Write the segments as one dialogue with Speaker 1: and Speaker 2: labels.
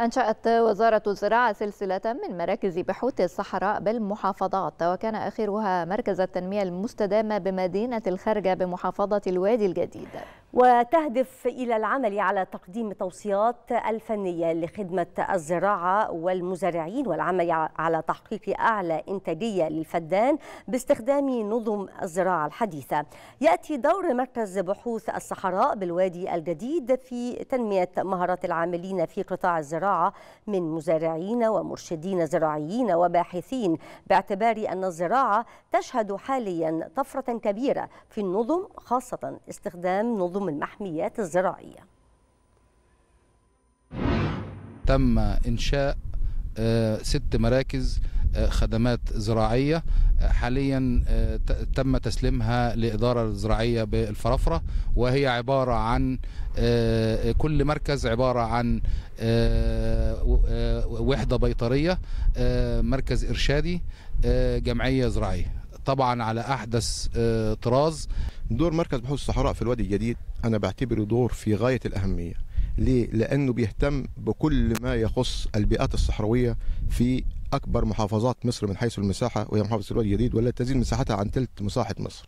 Speaker 1: أنشأت وزارة الزراعة سلسلة من مراكز بحوث الصحراء بالمحافظات وكان آخرها مركز التنمية المستدامة بمدينة الخرجة بمحافظة الوادي الجديد وتهدف إلى العمل على تقديم توصيات الفنية لخدمة الزراعة والمزارعين والعمل على تحقيق أعلى إنتاجية للفدان باستخدام نظم الزراعة الحديثة يأتي دور مركز بحوث الصحراء بالوادي الجديد في تنمية مهارات العاملين في قطاع الزراعة من مزارعين ومرشدين زراعيين وباحثين باعتبار أن الزراعة تشهد حاليا طفرة كبيرة في النظم خاصة استخدام نظم من المحميات الزراعية
Speaker 2: تم إنشاء آه، ست مراكز آه، خدمات زراعية حاليا آه، تم تسليمها لإدارة الزراعية بالفرافرة وهي عبارة عن كل مركز عبارة عن وحدة بيطرية مركز إرشادي جمعية زراعية طبعا على احدث آه، طراز دور مركز بحوث
Speaker 3: الصحراء في الوادي الجديد انا بعتبره دور في غايه الاهميه ليه؟ لانه بيهتم بكل ما يخص البيئات الصحراويه في اكبر محافظات مصر من حيث المساحه وهي محافظه الوادي الجديد والتي تزيد مساحتها عن ثلث مساحه مصر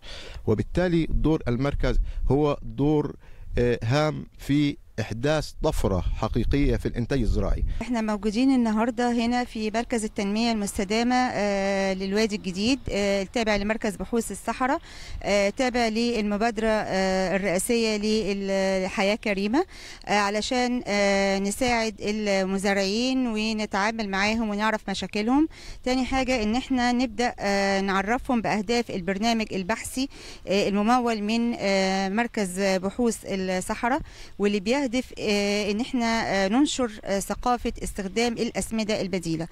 Speaker 3: وبالتالي دور المركز هو دور آه، هام في احداث طفره حقيقيه في الانتاج الزراعي.
Speaker 4: احنا موجودين النهارده هنا في مركز التنميه المستدامه آه، للوادي الجديد آه، التابع لمركز بحوث الصحراء آه، تابع للمبادره الرئاسيه للحياه كريمه علشان نساعد المزارعين ونتعامل معاهم ونعرف مشاكلهم. تاني حاجه ان احنا نبدا نعرفهم باهداف البرنامج البحثي الممول من مركز بحوث الصحراء واللي بيهدف بيستهدف آه، ان احنا آه، ننشر آه، ثقافه استخدام الاسمده البديله